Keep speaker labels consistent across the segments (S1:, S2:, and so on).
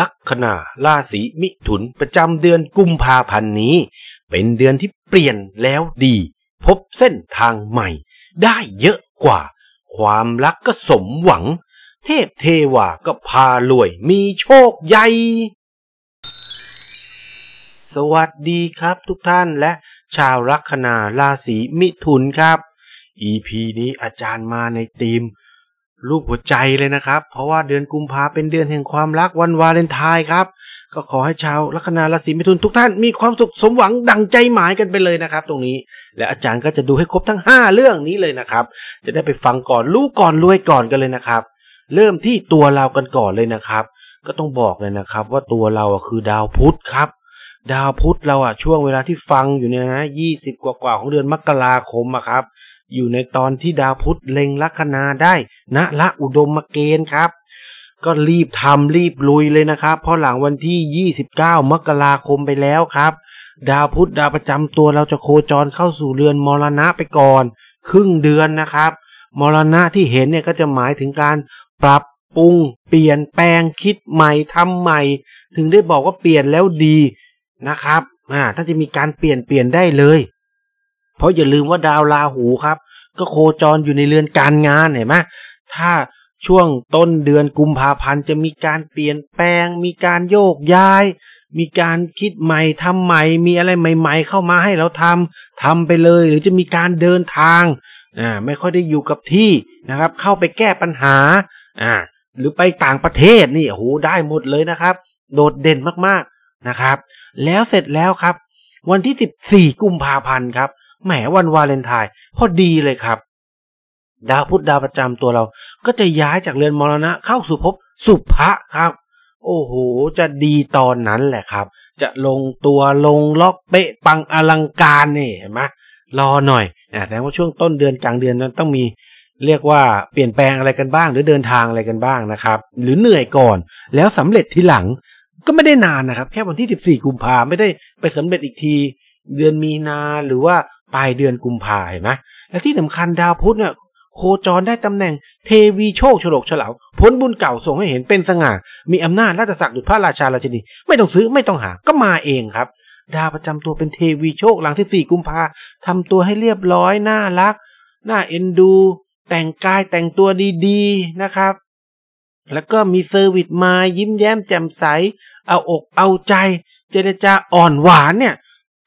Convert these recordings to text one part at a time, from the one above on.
S1: ลัคนาราศีมิถุนประจำเดือนกุมภาพันธ์นี้ เป็นเดือนที่เปลี่ยนแล้วดี พบเส้นทางใหม่ได้เยอะกว่า ความรักก็สมหวัง เทพเทวาก็พารวยมีโชคใหญ่สวัสดีครับทุกท่านและชาวลัคนาราศีมิถุนครับ EP นี้อาจารย์มาในทีมรูปหัวใจเลยนะครับ เพราะว่าเดือนกุมภาเป็นเดือนแห่งความรักวันวาเลนไทน์ครับ ก็ขอให้ชาวลัคนาราศีมิถุนทุกท่านมีความสุขสมหวังดังใจหมายกันไปเลยนะครับ ตรงนี้ และอาจารย์ก็จะดูให้ครบทั้ง5เรื่องนี้เลยนะครับ จะได้ไปฟังก่อนรู้ก่อนรวยก่อนกันเลยนะครับ เริ่มที่ตัวเรากันก่อนเลยนะครับ ก็ต้องบอกเลยนะครับ ว่าตัวเราคือดาวพุธครับ ดาวพุธเราอ่ะช่วงเวลาที่ฟังอยู่เนี่ยนะยี่สิบกว่าของเดือนมกราคมอะครับอยู่ในตอนที่ดาวพุธเล็งลัคนาได้ณนะละอุดมเกณฑ์ครับ ก็รีบทำรีบลุยเลยนะครับ เพราะหลังวันที่ 29 มกราคมไปแล้วครับ ดาวพุธดาวประจำตัวเราจะโคจรเข้าสู่เรือนมรณะไปก่อนครึ่งเดือนนะครับ มรณะที่เห็นเนี่ยก็จะหมายถึงการปรับปรุงเปลี่ยนแปลงคิดใหม่ทำใหม่ ถึงได้บอกว่าเปลี่ยนแล้วดีนะครับอ่าถ้าจะมีการเปลี่ยนเปลี่ยนได้เลยเพราะอย่าลืมว่าดาวราหูครับ ก็โคจรอยู่ในเรือนการงานเห็นไหมถ้าช่วงต้นเดือนกุมภาพันธ์จะมีการเปลี่ยนแปลง มีการโยกย้าย มีการคิดใหม่ทำใหม่มีอะไรใหม่ ๆเข้ามาให้เราทำทำไปเลยหรือจะมีการเดินทางอ่าไม่ค่อยได้อยู่กับที่นะครับ เข้าไปแก้ปัญหาอ่าหรือไปต่างประเทศนี่โหได้หมดเลยนะครับ โดดเด่นมากๆนะครับ แล้วเสร็จแล้วครับ วันที่14กุมภาพันธ์ครับแหม วัน วาเลนไทน์พอดีเลยครับ ดาวพุธดาวประจำตัวเราก็จะย้ายจากเรือนมรณะเข้าสู่ภพสุภะครับ โอ้โห จะดีตอนนั้นแหละครับ จะลงตัวลงล็อก เป๊ะปังอลังการนี่เห็นไหมรอ หน่อยนะแต่ว่า ช่วงต้นเดือน กลาง เดือนนั้นต้องมีเรียกว่าเปลี่ยนแปลงอะไรกันบ้างหรือเดินทางอะไรกันบ้างนะครับ หรือเหนื่อยก่อน แล้วสำเร็จทีหลังก็ไม่ได้นานนะครับ แค่วันที่14กุมภาไม่ได้ไปสำเร็จอีกที เดือนมีนาหรือว่าปลายเดือนกุมภาเห็นไหมและที่สำคัญดาวพุธเนี่ยโคจรได้ตำแหน่งเทวีโชคฉลกฉลาผลบุญเก่า ส่งให้เห็นเป็นสง่า มีอำนาจ ราชศักดิ์ดุจพระราชา ราชินีไม่ต้องซื้อไม่ต้องหา ก็มาเองครับ ดาวประจำตัวเป็นเทวีโชคหลังที่สี่กุมภาทำตัวให้เรียบร้อย น่ารัก น่าเอ็นดู แต่งกายแต่งตัวดีๆนะครับ แล้วก็มีเซอร์วิสมายิ้มแย้มแจ่มใส เอาอกเอาใจ เจรจาอ่อนหวานเนี่ย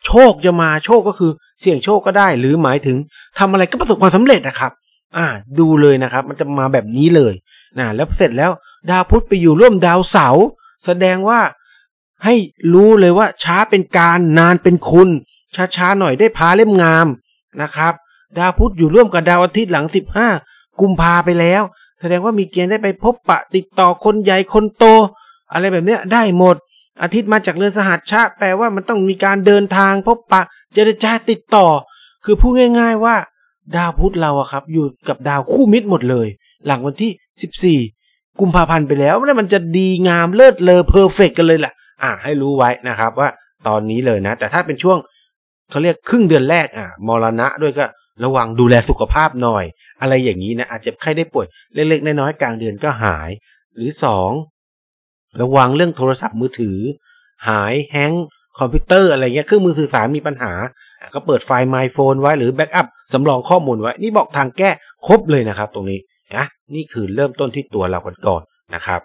S1: โชคจะมาโชคก็คือเสี่ยงโชคก็ได้ หรือหมายถึงทำอะไรก็ประสบความสำเร็จนะครับ อ่าดูเลยนะครับ มันจะมาแบบนี้เลยนะแล้วเสร็จแล้วดาวพุธไปอยู่ร่วมดาวเสาร์แสดงว่าให้รู้เลยว่าช้าเป็นการนานเป็นคุณ ช้าๆหน่อยได้พาเล่มงามนะครับ ดาวพุธอยู่ร่วมกับดาวอาทิตย์หลัง 15 กุมภาไปแล้ว แสดงว่ามีเกณฑ์ได้ไปพบปะติดต่อคนใหญ่คนโต อะไรแบบนี้ได้หมดอาทิตย์มาจากเรือนสหัสชะ แปลว่ามันต้องมีการเดินทางพบปะเจรจาติดต่อ คือพูดง่ายๆว่าดาวพุธเราอะครับอยู่กับดาวคู่มิตรหมดเลย หลังวันที่ 14 กุมภาพันธ์ไปแล้วแล้วมันจะดีงามเลิศเลอเพอร์เฟกกันเลยแหละ อ่ะให้รู้ไว้นะครับว่าตอนนี้เลยนะ แต่ถ้าเป็นช่วงเขาเรียกครึ่งเดือนแรกอ่ะมรณะด้วยก็ระวังดูแลสุขภาพหน่อย อะไรอย่างนี้นะ อาจจะไข้ได้ป่วยเล็กๆ น้อยๆกลางเดือนก็หาย หรือ2ระวังเรื่องโทรศัพท์มือถือ หายแฮงคอมพิวเตอร์ อะไรเงี้ยเครื่องมือสื่อสารมีปัญหา ก็เปิดไฟล์ My Phone ไว้หรือแบ็กอัพ สำรองข้อมูลไว้ นี่บอกทางแก้ครบเลยนะครับตรงนี้นะนี่คือเริ่มต้นที่ตัวเรากอนก่อนนะครับ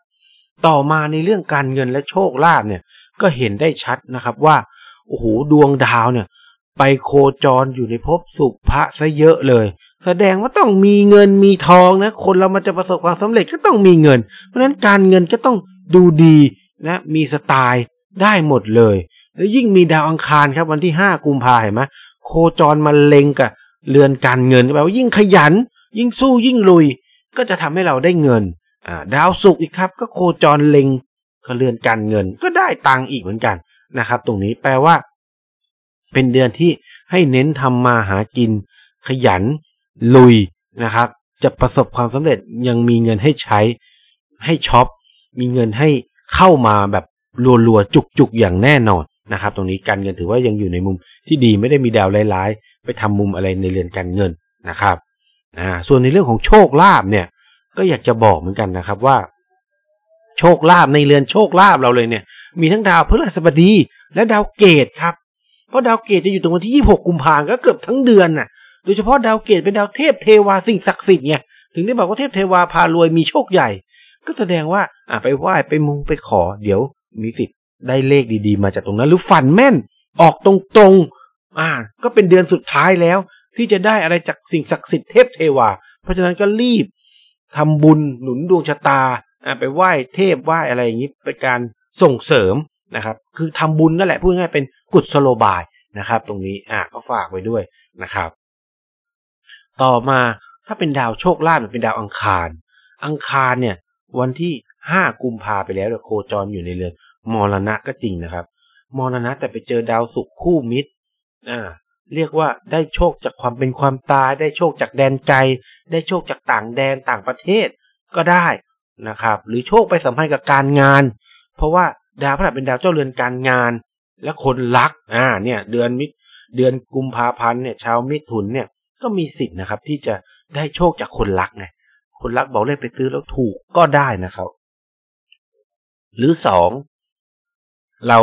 S1: ต่อมาในเรื่องการเงินและโชคลาภเนี่ยก็เห็นได้ชัดนะครับว่าโอ้โหดวงดาวเนี่ยไปโคจรอยู่ในภพสุภะซะเยอะเลย แสดงว่าต้องมีเงินมีทองนะคนเรามันจะประสบความสำเร็จก็ต้องมีเงิน เพราะฉะนั้นการเงินก็ต้องดูดี และมีสไตล์ได้หมดเลยแล้วยิ่งมีดาวอังคารครับวันที่5กุมภาเห็นไหมโคจรมาเล็งกับเรือนการเงินแปลว่ายิ่งขยัน ยิ่งสู้ยิ่งลุยก็จะทำให้เราได้เงินอ่าดาวศุกร์อีกครับ ก็โคจรเล็งกับเรือนการเงิน ก็ได้ตังค์อีกเหมือนกันนะครับ ตรงนี้แปลว่า เป็นเดือนที่ให้เน้นทำมาหากิน ขยัน ลุยนะครับ จะประสบความสำเร็จยังมีเงินให้ใช้ให้ช็อปมีเงินให้เข้ามาแบบรัวๆจุกๆอย่างแน่นอนนะครับตรงนี้การเงินถือว่ายังอยู่ในมุมที่ดีไม่ได้มีดาวร้าย ๆ ไปทำมุมอะไรในเรือนการเงินนะครับอ่าส่วนในเรื่องของโชคลาภเนี่ยก็อยากจะบอกเหมือนกันนะครับว่า โชคลาภในเรือนโชคลาภเราเลยเนี่ย มีทั้งดาวพฤหัสบดี และดาวเกตครับเพราะดาวเกตจะอยู่ตรงวันที่26 กุมภาพันธ์ก็เกือบทั้งเดือนน่ะโดยเฉพาะดาวเกตเป็นดาวเทพเทวาสิ่งศักดิ์สิทธิ์ไงถึงได้บอกว่าเทพเทวาพารวยมีโชคใหญ่ก็แสดงว่าอ่ะไปไหว้ ไปมุงไปขอเดี๋ยวมีสิทธิ์ได้เลขดีๆมาจากตรงนั้น หรือฝันแม่นออกตรงๆอ่าก็เป็นเดือนสุดท้ายแล้ว ที่จะได้อะไรจากสิ่งศักดิ์สิทธิ์เทพเทวา เพราะฉะนั้นก็รีบทำบุญหนุนดวงชะตาอ่าไปไหว้เทพไหว้อะไรอย่างนี้ เป็นการส่งเสริมนะครับ คือทำบุญนั่นแหละ พูดง่ายเป็นกุศโลบายนะครับ ตรงนี้อ่ะก็ฝากไว้ด้วยนะครับ ต่อมาถ้าเป็นดาวโชคลาภเป็นดาวอังคาร อังคารเนี่ยวันที่ห้ากุมภาไปแล้วโคจรอยู่ในเรือนมรณะก็จริงนะครับ มรณะแต่ไปเจอดาวศุกร์คู่มิตรอ่าเรียกว่าได้โชคจากความเป็นความตาย ได้โชคจากแดนไกล ได้โชคจากต่างแดนต่างประเทศก็ได้นะครับหรือโชคไปสัมพันธ์กับการงาน เพราะว่าดาวพระัเป็นดาวเจ้าเรือนการงาน และคนรักอ่าเนี่ยเดือนมิเดือนกุมภาพันธ์เนี่ยชาวมิถุนเนี่ยก็มีสิทธิ์นะครับที่จะได้โชคจากคนรักไงคนรักบอก เลขไปซื้อแล้ว ถูกก็ได้นะครับ หรือสองเรา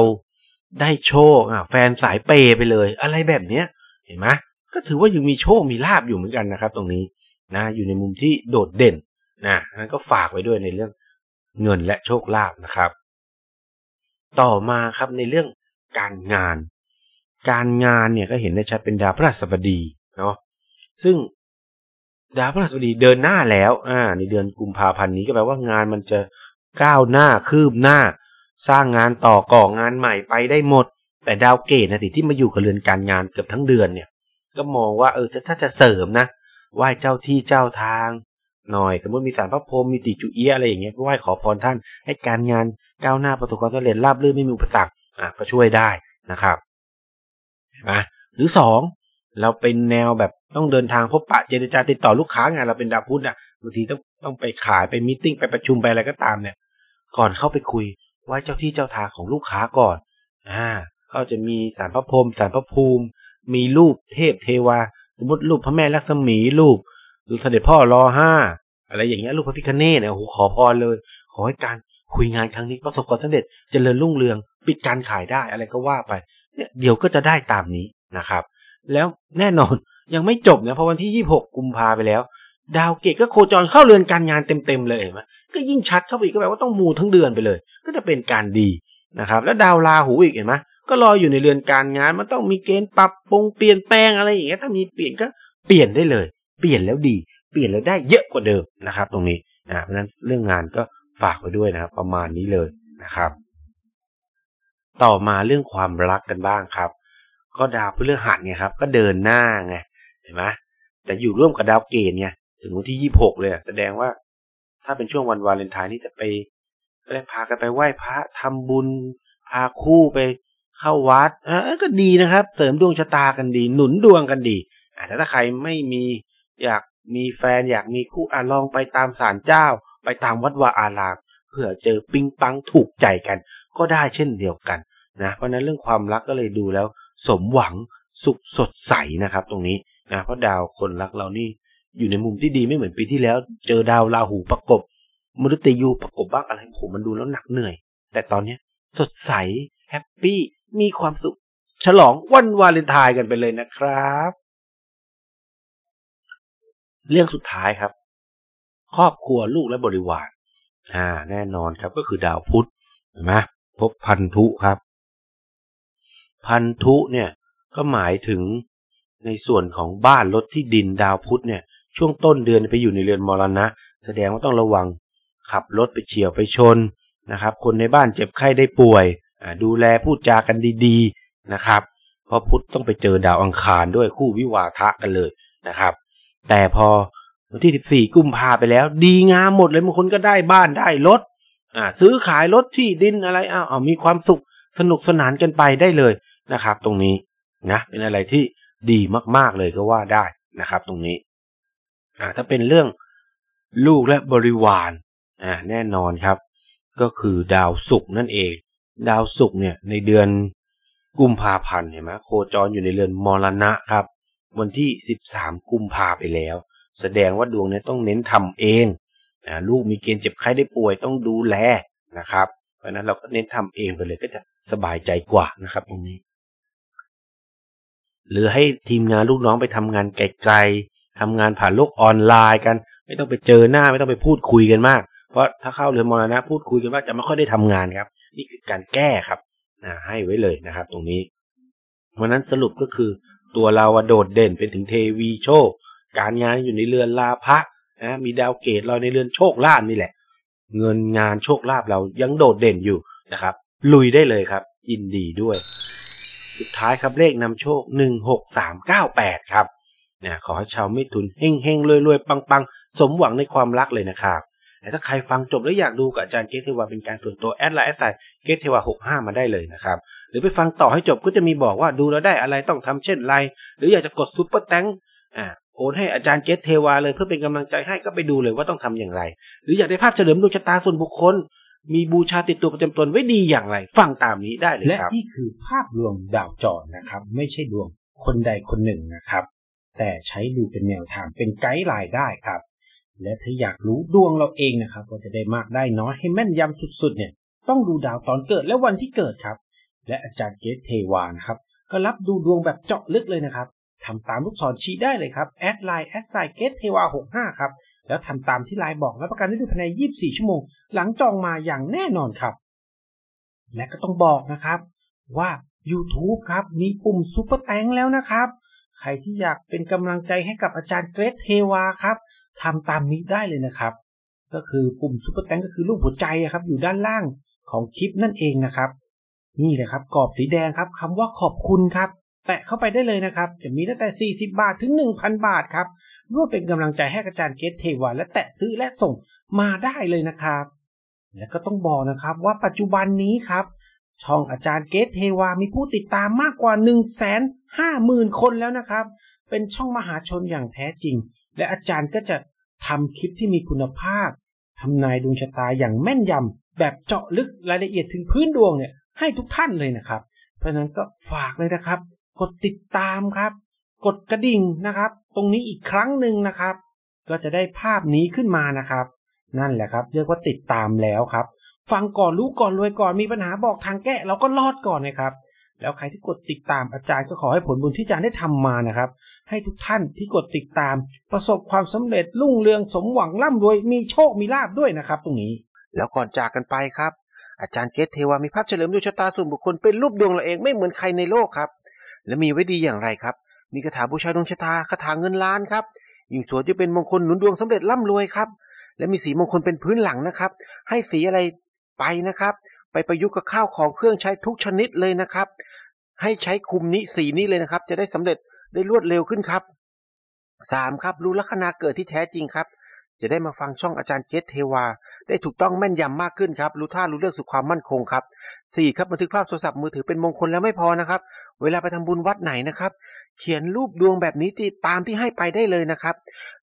S1: ได้โชคแฟนสายเป ไปเลย อะไรแบบ เนี้ยเห็นไหมก็ถือว่ายังมีโชคมีลาบอยู่เหมือนกันนะครับ ตรงนี้นะอยู่ในมุมที่โดดเด่นนะนั้นก็ฝากไว้ด้วยในเรื่องเงินและโชคลาบนะครับ ต่อมาครับในเรื่องการงาน การงานเนี่ยก็เห็นได้ชัดเป็นดาวพระศัสบดีเนาะซึ่งดาวพฤหัสบดีเดินหน้าแล้ว อ่า ในเดือนกุมภาพันธ์นี้ก็แปลว่างานมันจะก้าวหน้าคืบหน้า สร้างงานต่อก่องานใหม่ไปได้หมด แต่ดาวเกตนะสิที่มาอยู่กับเรือนการงานเกือบทั้งเดือนเนี่ยก็มองว่าเออถ้าจะเสริมนะไหว้เจ้าที่เจ้าทาง หน่อยสมมติมีสารพระพรหมมีติจุเอียอะไรอย่างเงี้ยไหว้ขอพรท่าน ให้การงานก้าวหน้าประสบความสำเร็จราบรื่นไม่มีอุปสรรคอ่ะก็ช่วยได้นะครับเห็นไหมหรือสองเราเป็นแนวแบบต้องเดินทางพบปะเจรจาติดต่อลูกค้างานเราเป็นดาวพุธอ่ะบางทีต้องต้องไปขายไปมิ팅ไปประชุมไปอะไรก็ตามเนี่ยก่อนเข้าไปคุยไหว้เจ้าที่เจ้าทางของลูกค้าก่อนอ่าเขาจะมีสารพระพรมสารพระภูมิมีรูปเทพเทวาสมมติรูปพระแม่ลักษมีรูปรูปเสด็จพ่อรอห้าอะไรอย่างเงี้ยรูปพระพิคเนตเนี่ยโอ้โหขอพรเลยขอให้การคุยงานครั้งนี้ประสบความสำเร็จจเจริญรุ่งเรืองปิดการขายได้อะไรก็ว่าไปเนี่ยเดี๋ยวก็จะได้ตามนี้นะครับแล้วแน่นอนยังไม่จบนะเพราะวันที่ 26 กุมภาไปแล้ว ดาวเกตก็โคจรเข้าเรือนการงานเต็มๆเลยเห็นไหมก็ยิ่งชัดเข้าไปอีกก็แปลว่าต้องมูทั้งเดือนไปเลย ก็จะเป็นการดีนะครับ แล้วดาวราหูอีกเห็นไหมก็รออยู่ในเรือนการงานมันต้องมีเกณฑ์ปรับปรุงเปลี่ยนแปลงอะไรอย่างเงี้ยถ้ามีเปลี่ยนก็เปลี่ยนได้เลย เปลี่ยนแล้วดี เปลี่ยนแล้วได้เยอะกว่าเดิมนะครับ ตรงนี้นะเพราะฉะนั้นเรื่องงานก็ฝากไว้ด้วยนะครับ ประมาณนี้เลยนะครับ ต่อมาเรื่องความรักกันบ้างครับก็ดาวพฤหัสไงครับ ก็เดินหน้าไงเห็นไหมแต่อยู่ร่วมกับดาวเกณฑ์ไง ถึงวันที่ยี่หกเลยแสดงว่า ถ้าเป็นช่วงวันวาเลนไทน์นี่จะไป ก็เลยพากันไปไหว้พระทำบุญพาคู่ไป เข้าวัดอ่ก็ดีนะครับ เสริมดวงชะตากันดี หนุนดวงกันดีอ่แต่ถ้าใครไม่มีอยากมีแฟนอยากมีคู่อ่าลองไปตามศาลเจ้า ไปตามวัดวาอารามเพื่อเจอปิ๊งปังถูกใจกัน ก็ได้เช่นเดียวกันนะเพราะนั้นเรื่องความรักก็เลยดูแล้วสมหวังสุขสดใสนะครับ ตรงนี้ นะเพราะดาวคนรักเรานี่ อยู่ในมุมที่ดีไม่เหมือนปีที่แล้ว เจอดาวราหูประกบมฤุยยูประกบบ้างอะไรผมมันดูแล้วหนักเหนื่อย แต่ตอนนี้สดใสแฮปปี้มีความสุข ฉลองวันวาเลนไทน์กันไปเลยนะครับ เรื่องสุดท้ายครับ ครอบครัวลูกและบริวารอ่า แน่นอนครับก็คือดาวพุธเห็นไหมพบพันธุครับพันธุเนี่ยก็หมายถึงในส่วนของบ้านรถที่ดินดาวพุธเนี่ยช่วงต้นเดือนไปอยู่ในเรือนมรณะแสดงว่าต้องระวังขับรถไปเฉียวไปชนนะครับ คนในบ้านเจ็บไข้ได้ป่วย ดูแลพูดจากันดี ๆนะครับเพราะพุธต้องไปเจอดาวอังคารด้วยคู่วิวาทะกันเลยนะครับ แต่พอวันที่ 14 กุมภาไปแล้ว ดีงามหมดเลยบางคนก็ได้บ้านได้รถซื้อขายรถที่ดินอะไรอ้าวมีความสุข สนุกสนานกันไปได้เลยนะครับตรงนี้นะเป็นอะไรที่ดีมากๆเลยก็ว่าได้นะครับตรงนี้อ่าถ้าเป็นเรื่องลูกและบริวารอ่าแน่นอนครับ ก็คือดาวศุกร์นั่นเอง ดาวศุกร์เนี่ยในเดือนกุมภาพันธ์เห็นไหมโคจรอยู่ในเรือนมรณะครับวันที่ 13 กุมภาไปแล้ว แสดงว่าดวงเนี่ยต้องเน้นทำเองนลูกมีเกณฑ์เจ็บไข้ได้ป่วยต้องดูแลนะครับ เพราะนั้นเราก็เน้นทำเองไปเลยก็จะสบายใจกว่านะครับตรงนี้หรือให้ทีมงานลูกน้องไปทำงานไกลๆทำงานผ่านโลกออนไลน์กันไม่ต้องไปเจอหน้าไม่ต้องไปพูดคุยกันมาก เพราะถ้าเข้าเรือนมรณะพูดคุยกันว่าจะไม่ค่อยได้ทำงานครับ นี่คือการแก้ครับนะให้ไว้เลยนะครับ ตรงนี้วันนั้นสรุปก็คือตัวเราโดดเด่นเป็นถึงเทวีโชค การงานอยู่ในเรือนลาภะนะมีดาวเกตเราในเรือนโชคลาภนี่แหละ เงินงานโชคลาภเรายังโดดเด่นอยู่นะครับ ลุยได้เลยครับยินดีด้วยสุดท้ายครับเลขนำโชค 16398 ครับเนี่ยขอให้ชาวมิถุนเฮงๆรวยๆ ปังๆ สมหวังในความรักเลยนะครับแต่ถ้าใครฟังจบแล้วอยากดูกับอาจารย์เกตเทวา เป็นการส่วนตัว แอดไลน์แอดไซน์เกตเทวา 65 มาได้เลยนะครับ หรือไปฟังต่อให้จบก็จะมีบอกว่าดูแล้วได้อะไรต้องทำเช่นไร หรืออยากจะกดซุปเปอร์แตงอ่าโอนให้อาจารย์เกตเทวาเลยเพื่อเป็นกำลังใจให้ก็ไปดูเลยว่าต้องทำอย่างไร หรืออยากได้ภาพเฉลิมดวงชะตาส่วนบุคคลมีบูชาติดตัวประจำตนไว้ดีอย่างไร ฟังตามนี้ได้เลยครับ และนี่คือภาพรวมดาวจรนะครับ ไม่ใช่ดวงคนใดคนหนึ่งนะครับ แต่ใช้ดูเป็นแนวทางเป็นไกด์ไลน์ได้ครับ และถ้าอยากรู้ดวงเราเองนะครับ ก็จะได้มากได้น้อย ให้แม่นยำสุด ๆ เนี่ย ต้องดูดาวตอนเกิดและวันที่เกิดครับ และอาจารย์เกตเทวานะครับ ก็รับดูดวงแบบเจาะลึกเลยนะครับทำตามลูกศรชี้ได้เลยครับแอดไลน์แอดไซเกตเทวา65ครับแล้วทำตามที่ไลน์บอกรับประกันได้ภายใน 24 ชั่วโมง หลังจองมาอย่างแน่นอนครับ และก็ต้องบอกนะครับว่า YouTube ครับมีปุ่มซุปเปอร์แตงแล้วนะครับ ใครที่อยากเป็นกำลังใจให้กับอาจารย์เกรทเทวาครับทำตามนี้ได้เลยนะครับ ก็คือปุ่มซุปเปอร์แตงก็คือรูปหัวใจครับอยู่ด้านล่างของคลิปนั่นเองนะครับ นี่เลยครับกรอบสีแดงครับคำว่าขอบคุณครับแตะเข้าไปได้เลยนะครับจะมีตั้งแต่ 40 บาทถึง 1,000 บาทครับร่วมเป็นกำลังใจให้อาจารย์เกตเทวา และแตะซื้อและส่งมาได้เลยนะครับ และก็ต้องบอกนะครับว่าปัจจุบันนี้ครับ ช่องอาจารย์เกตเทวา มีผู้ติดตามมากกว่า 1 5 0 0 0 0 คนแล้วนะครับ เป็นช่องมหาชนอย่างแท้จริง และอาจารย์ก็จะทำคลิปที่มีคุณภาพทำนายดวงชะตาอย่างแม่นยำแบบเจาะลึกรายละเอียดถึงพื้นดวงเนี่ยให้ทุกท่านเลยนะครับ เพราะนั้นก็ฝากเลยนะครับกดติดตามครับ กดกระดิ่งนะครับ ตรงนี้อีกครั้งหนึ่งนะครับ ก็จะได้ภาพนี้ขึ้นมานะครับ นั่นแหละครับเรียกว่าติดตามแล้วครับ ฟังก่อนรู้ก่อนรวยก่อนมีปัญหาบอกทางแก้เราก็รอดก่อนนะครับ แล้วใครที่กดติดตาม อาจารย์ก็ขอให้ผลบุญที่อาจารย์ได้ทำมานะครับ ให้ทุกท่านที่กดติดตาม ประสบความสำเร็จรุ่งเรืองสมหวังร่ำรวยมีโชคมีลาบด้วยนะครับ ตรงนี้ แล้วก่อนจากกันไปครับ อาจารย์เกตเทวามีภาพเฉลิมดวงชะตาส่วนบุคคลเป็นรูปดวงเราเองไม่เหมือนใครในโลกครับและมี ไว้ดีอย่างไรครับ มีคาถาบูชาดวงชะตาคาถาเงินล้านครับยิ่งสวดจะเป็นมงคลหนุนดวงสำเร็จร่ำรวยครับ และมีสีมงคลเป็นพื้นหลังนะครับ ให้สีอะไรไปนะครับ ไปประยุกต์กับข้าวของเครื่องใช้ทุกชนิดเลยนะครับ ให้ใช้คุมนี้สีนี้เลยนะครับ จะได้สำเร็จได้รวดเร็วขึ้นครับ 3. ครับรู้ลัคนาเกิดที่แท้จริงครับจะได้มาฟังช่องอาจารย์เจษเทวา ได้ถูกต้องแม่นยำมากขึ้นครับ รู้ท่ารู้เรื่องสู่ความมั่นคงครับ 4. ครับบันทึกภาพโทรศัพท์มือถือเป็นมงคลแล้วไม่พอนะครับ เวลาไปทำบุญวัดไหนนะครับ เขียนรูปดวงแบบนี้ที่ตามที่ให้ไปได้เลยนะครับ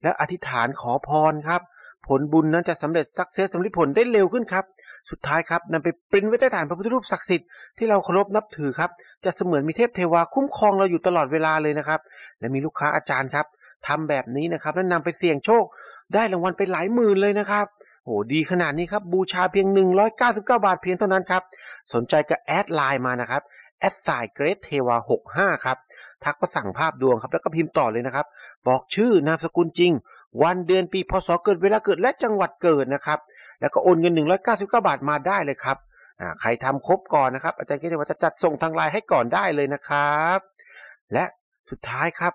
S1: แล้วอธิษฐานขอพรครับ ผลบุญนั้นจะสำเร็จสักเซสสำลิผลได้เร็วขึ้นครับ สุดท้ายครับนำไปปริ้นไว้ใต้ฐานพระพุทธรูปศักดิ์สิทธิ์ที่เราเคารพนับถือครับ จะเสมือนมีเทพเทวา คุ้มครองเราอยู่ตลอดเวลาเลยนะครับและมีลูกค้าอาจารย์ครับทำแบบนี้นะครับแล้วนำไปเสี่ยงโชค ได้รางวัลไปหลายหมื่นเลยนะครับโอ้ดีขนาดนี้ครับ บูชาเพียง 199 บาทเพียงเท่านั้นครับ สนใจก็แอดไลน์มานะครับแอดสายเกรทเทวา65ครับ ทักระสั่งภาพดวงครับ แล้วก็พิมพ์ต่อเลยนะครับ บอกชื่อนามสกุลจริง วันเดือนปีพศเกิดเวลาเกิดและจังหวัดเกิดนะครับ แล้วก็โอนเงิน199บาทมาได้เลยครับใครทำครบก่อนนะครับอาจารย์เกรทเทวาจะจัดส่งทางไลน์ให้ก่อนได้เลยนะครับ และสุดท้ายครับ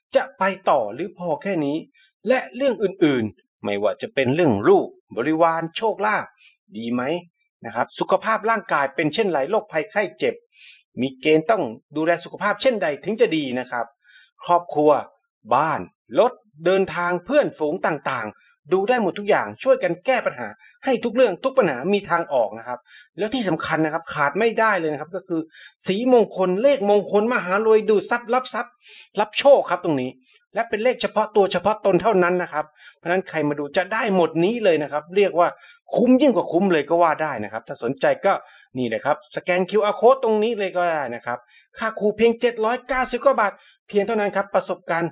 S1: จะไปต่อหรือพอแค่นี้ และเรื่องอื่นๆไม่ว่าจะเป็นเรื่องลูกบริวารโชคลาภดีไหมนะครับสุขภาพร่างกายเป็นเช่นไรโรคภัยไข้เจ็บ มีเกณฑ์ต้องดูแลสุขภาพเช่นใดถึงจะดีนะครับ ครอบครัวบ้านรถเดินทางเพื่อนฝูงต่างๆดูได้หมดทุกอย่างช่วยกันแก้ปัญหาให้ทุกเรื่องทุกปัญหามีทางออกนะครับแล้วที่สำคัญนะครับขาดไม่ได้เลยนะครับก็คือ สีมงคลเลขมงคลมหารวยดูทรัพย์ รับทรัพย์ รับโชคครับตรงนี้ และเป็นเลขเฉพาะตัวเฉพาะตนเท่านั้นนะครับเพราะนั้นใครมาดูจะได้หมดนี้เลยนะครับเรียกว่าคุ้มยิ่งกว่าคุ้มเลยก็ว่าได้นะครับ ถ้าสนใจก็นี่เลยครับสแกน QR code ตรงนี้เลยก็ได้นะครับค่าครูเพียง 7 9าบาทเพียงเท่านั้นครับประสบการณ์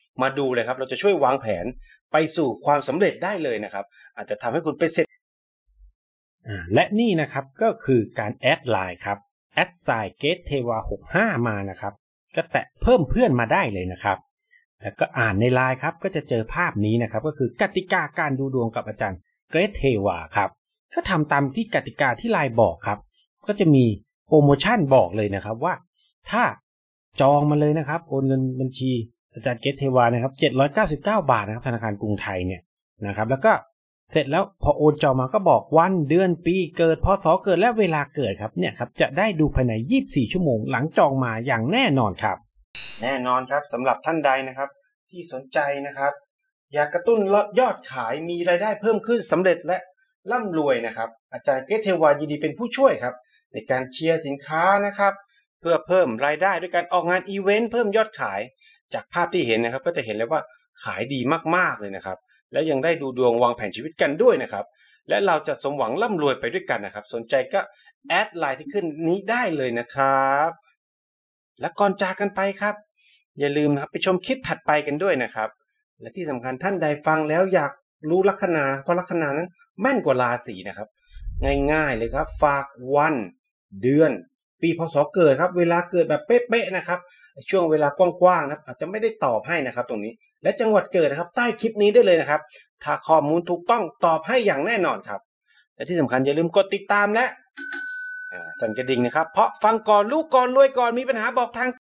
S1: มาดูเลยครับ เราจะช่วยวางแผนไปสู่ความสำเร็จได้เลยนะครับ อาจจะทำให้คุณไปเสร็จและนี่นะครับก็คือการแอดไลน์ครับแอดไซเกตเทวา65มานะครับ ก็แตะเพิ่มเพื่อนมาได้เลยนะครับ แล้วก็อ่านในไลน์ครับ ก็จะเจอภาพนี้นะครับ ก็คือกติกาการดูดวงกับอาจารย์เกรทเทวาครับก็ทำตามที่กติกาที่ไลน์บอกครับ ก็จะมีโปรโมชั่นบอกเลยนะครับว่าถ้าจองมาเลยนะครับโอนเงินบัญชีอาจารย์เกตเทวานะครับ 799 บาทนะครับ ธนาคารกรุงไทยเนี่ยนะครับ แล้วก็เสร็จแล้วพอโอนจอมาก็บอกวัน เดือน ปี เกิดพศเกิด และเวลาเกิดครับ เนี่ยครับ จะได้ดูภายใน 24 ชั่วโมงหลังจองมาอย่างแน่นอนครับ แน่นอนครับสำหรับท่านใดนะครับ ที่สนใจนะครับ อยากกระตุ้นยอดขาย มีรายได้เพิ่มขึ้นสำเร็จและร่ำรวยนะครับ อาจารย์เกตเทวายินดีเป็นผู้ช่วยครับในการเชียร์สินค้านะครับเพื่อเพิ่มรายได้ด้วยการออกงานอีเวนต์เพิ่มยอดขายจากภาพที่เห็นนะครับ ก็จะเห็นเลยว่าขายดีมากๆเลยนะครับ และยังได้ดูดวงวางแผนชีวิตกันด้วยนะครับ และเราจะสมหวังร่ำรวยไปด้วยกันนะครับ สนใจก็แอดไลน์ที่ขึ้นนี้ได้เลยนะครับ และก่อนจากกันไปครับ อย่าลืมนะครับไปชมคลิปถัดไปกันด้วยนะครับ และที่สำคัญท่านใดฟังแล้วอยากรู้ลัคนาเพราะลัคนานั้นแม่นกว่าราศีนะครับง่ายๆเลยครับฝากวันเดือน ปีพศเกิดครับ เวลาเกิดแบบเป๊ะๆนะครับช่วงเวลากว้างๆนะครับอาจจะไม่ได้ตอบให้นะครับตรงนี้ และจังหวัดเกิดนะครับ ใต้คลิปนี้ได้เลยนะครับ ถ้าข้อมูลถูกต้องตอบให้อย่างแน่นอนครับ และที่สำคัญอย่าลืมกดติดตามและสั่นกระดิ่งนะครับ เพราะฟังก่อนลูกก่อน รวยก่อน มีปัญหาบอกทาง